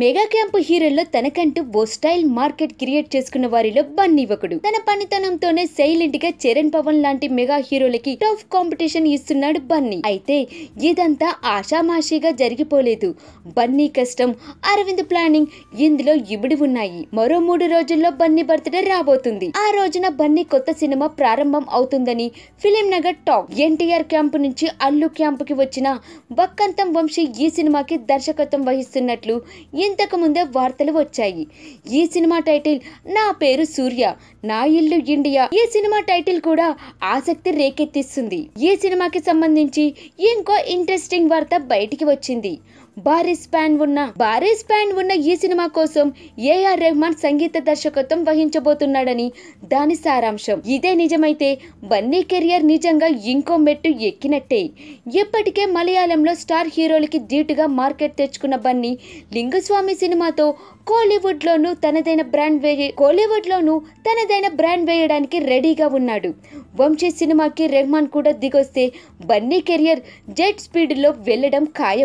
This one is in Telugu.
మెగా క్యాంప్ హీరోల్లో తనకంటూ ఓ స్టైల్ మార్కెట్ క్రియేట్ చేసుకున్న వారిలో బన్నీ ఒకడు తన పనితనంతోనే సైలెంట్ గా చరణ్ పవన్ లాంటి మెగా హీరోలకి టఫ్ కాంపిటీషన్ ఇస్తున్నాడు బన్నీ అయితే ఇదంతా ఆషామాషిగా జరిగిపోలేదు బన్నీ కష్టం అరవింద్ ప్లానింగ్ ఇందులో ఇమిడి ఉన్నాయి మరో మూడు రోజుల్లో బన్నీ బర్త్డే రాబోతుంది ఆ రోజున బన్నీ కొత్త సినిమా ప్రారంభం అవుతుందని film Nagar talk NTR camp నుంచి అల్లు క్యాంప్ కి వచ్చిన బక్కంతం వంశీ ఈ సినిమాకి దర్శకత్వం వహిస్తున్నట్లు ఇంతకు ముందే వార్తలు వచ్చాయి ఈ సినిమా టైటిల్ నా పేరు సూర్య నా ఇల్లు ఇండియా ఈ సినిమా టైటిల్ కూడా ఆసక్తి రేకెత్తిస్తుంది ఈ సినిమాకి సంబంధించి ఇంకో ఇంట్రెస్టింగ్ వార్త బయటికి వచ్చింది భారీ స్పాన్ ఉన్న భారీ స్పాన్ ఉన్న ఈ సినిమా కోసం ఏఆర్ రెహమాన్ సంగీత దర్శకత్వం వహించబోతున్నాడని దాని సారాంశం ఇదే నిజమైతే బన్నీ కెరియర్ నిజంగా ఇంకో మెట్టు ఎక్కినట్టే ఇప్పటికే మలయాళంలో స్టార్ హీరోలకి ధీటుగా మార్కెట్ తెచ్చుకున్న బన్నీ లింగస్వామి సినిమాతో కోలీవుడ్లోనూ తనదైన బ్రాండ్ వేయ కోలీవుడ్లోనూ తనదైన బ్రాండ్ వేయడానికి రెడీగా ఉన్నాడు వంశీ సినిమాకి రెహమాన్ కూడా దిగొస్తే బన్నీ కెరియర్ జెట్ స్పీడ్లో వెళ్ళడం ఖాయం